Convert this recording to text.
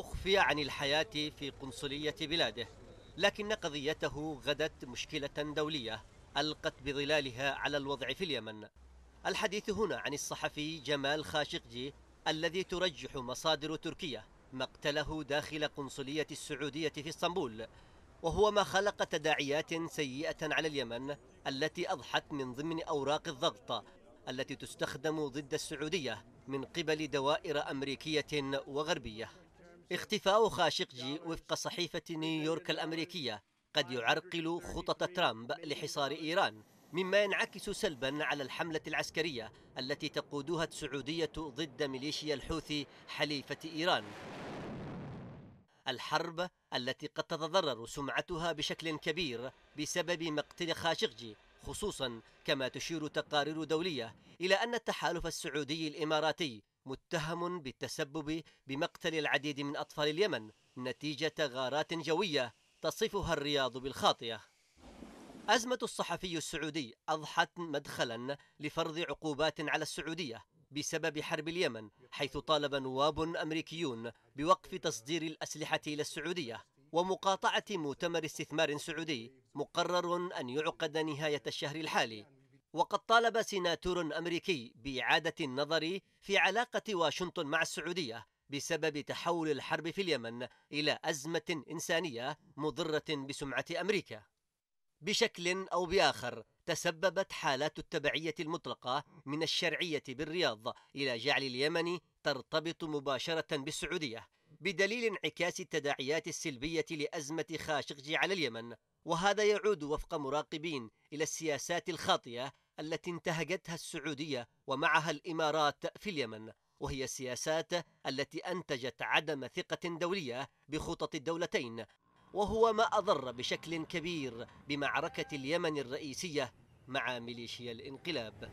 أخفي عن الحياة في قنصلية بلاده لكن قضيته غدت مشكلة دولية ألقت بظلالها على الوضع في اليمن الحديث هنا عن الصحفي جمال خاشقجي الذي ترجح مصادر تركيا مقتله داخل قنصلية السعودية في اسطنبول وهو ما خلق تداعيات سيئة على اليمن التي أضحت من ضمن أوراق الضغط التي تستخدم ضد السعودية من قبل دوائر أمريكية وغربية اختفاء خاشقجي وفق صحيفة نيويورك الأمريكية قد يعرقل خطط ترامب لحصار إيران مما ينعكس سلبا على الحملة العسكرية التي تقودها السعودية ضد ميليشيا الحوثي حليفة إيران الحرب التي قد تتضرر سمعتها بشكل كبير بسبب مقتل خاشقجي خصوصا كما تشير تقارير دولية إلى أن التحالف السعودي الإماراتي متهم بالتسبب بمقتل العديد من أطفال اليمن نتيجة غارات جوية تصفها الرياض بالخاطئة أزمة الصحفي السعودي أضحت مدخلا لفرض عقوبات على السعودية بسبب حرب اليمن حيث طالب نواب أمريكيون بوقف تصدير الأسلحة إلى السعودية ومقاطعة مؤتمر استثمار سعودي مقرر أن يعقد نهاية الشهر الحالي وقد طالب سيناتور أمريكي بإعادة النظر في علاقة واشنطن مع السعودية بسبب تحول الحرب في اليمن إلى أزمة إنسانية مضرة بسمعة أمريكا بشكل أو بآخر تسببت حالات التبعية المطلقة من الشرعية بالرياض إلى جعل اليمن ترتبط مباشرة بالسعودية بدليل انعكاس التداعيات السلبية لأزمة خاشقجي على اليمن وهذا يعود وفق مراقبين إلى السياسات الخاطئة التي انتهجتها السعودية ومعها الإمارات في اليمن وهي السياسات التي أنتجت عدم ثقة دولية بخطط الدولتين وهو ما أضر بشكل كبير بمعركة اليمن الرئيسية مع ميليشيا الانقلاب